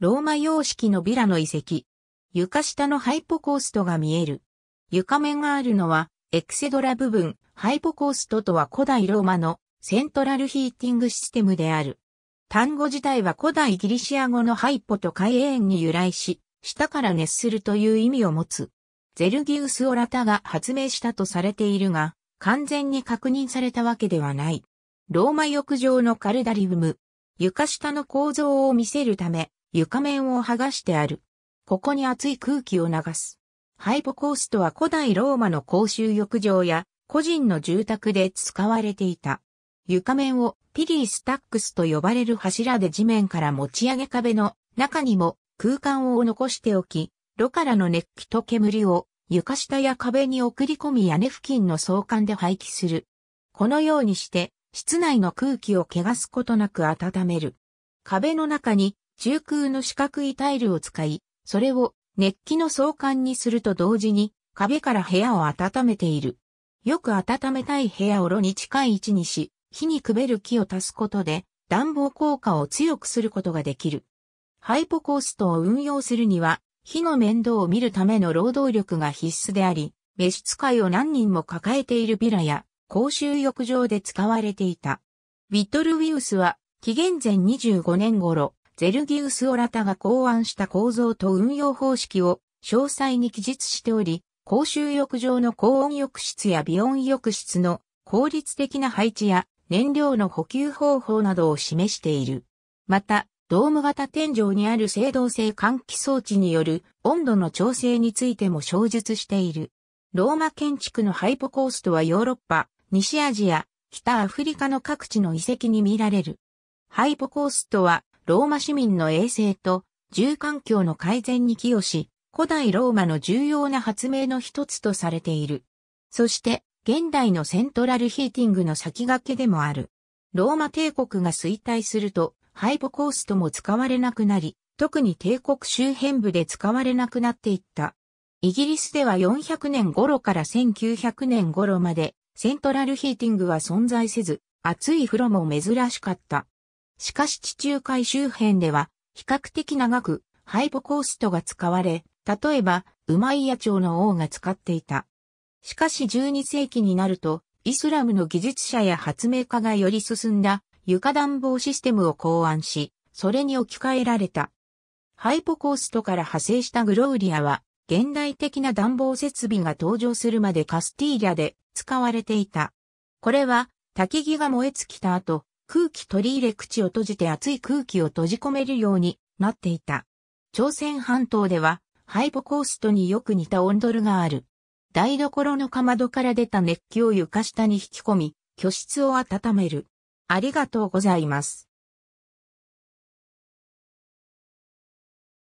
ローマ様式のビラの遺跡。床下のハイポコーストが見える。床面があるのは、エクセドラ部分、ハイポコーストとは古代ローマのセントラルヒーティングシステムである。単語自体は古代ギリシア語のハイポと海エーンに由来し、下から熱するという意味を持つ。ゼルギウス・オラタが発明したとされているが、完全に確認されたわけではない。ローマ浴場のカルダリウム。床下の構造を見せるため、床面を剥がしてある。ここに熱い空気を流す。ハイポコーストは古代ローマの公衆浴場や個人の住宅で使われていた。床面をピリースタックスと呼ばれる柱で地面から持ち上げ壁の中にも空間を残しておき、炉からの熱気と煙を床下や壁に送り込み屋根付近の相関で廃棄する。このようにして室内の空気を汚すことなく温める。壁の中に中空の四角いタイルを使い、それを熱気の相関にすると同時に壁から部屋を温めている。よく温めたい部屋を炉に近い位置にし、火にくべる木を足すことで暖房効果を強くすることができる。ハイポコーストを運用するには、火の面倒を見るための労働力が必須であり、召使いを何人も抱えているビラや公衆浴場で使われていた。ウィットルウィウスは紀元前25年頃、ゼルギウス・オラタが考案した構造と運用方式を詳細に記述しており、公衆浴場の高温浴室や微温浴室の効率的な配置や燃料の補給方法などを示している。また、ドーム型天井にある制動性換気装置による温度の調整についても詳述している。ローマ建築のハイポコーストはヨーロッパ、西アジア、北アフリカの各地の遺跡に見られる。ハイポコーストはローマ市民の衛生と住環境の改善に寄与し、古代ローマの重要な発明の一つとされている。そして、現代のセントラルヒーティングの先駆けでもある。ローマ帝国が衰退すると、ハイボコーストも使われなくなり、特に帝国周辺部で使われなくなっていった。イギリスでは400年頃から1900年頃まで、セントラルヒーティングは存在せず、熱い風呂も珍しかった。しかし地中海周辺では比較的長くハイポコーストが使われ、例えばウマイヤ朝の王が使っていた。しかし12世紀になるとイスラムの技術者や発明家がより進んだ床暖房システムを考案し、それに置き換えられた。ハイポコーストから派生したグロウリアは、現代的な暖房設備が登場するまでカスティーリャで使われていた。これは、焚き木が燃え尽きた後、空気取り入れ口を閉じて熱い空気を閉じ込めるようになっていた。朝鮮半島では、ハイポコーストによく似たオンドルがある。台所のかまどから出た熱気を床下に引き込み、居室を温める。ありがとうございます。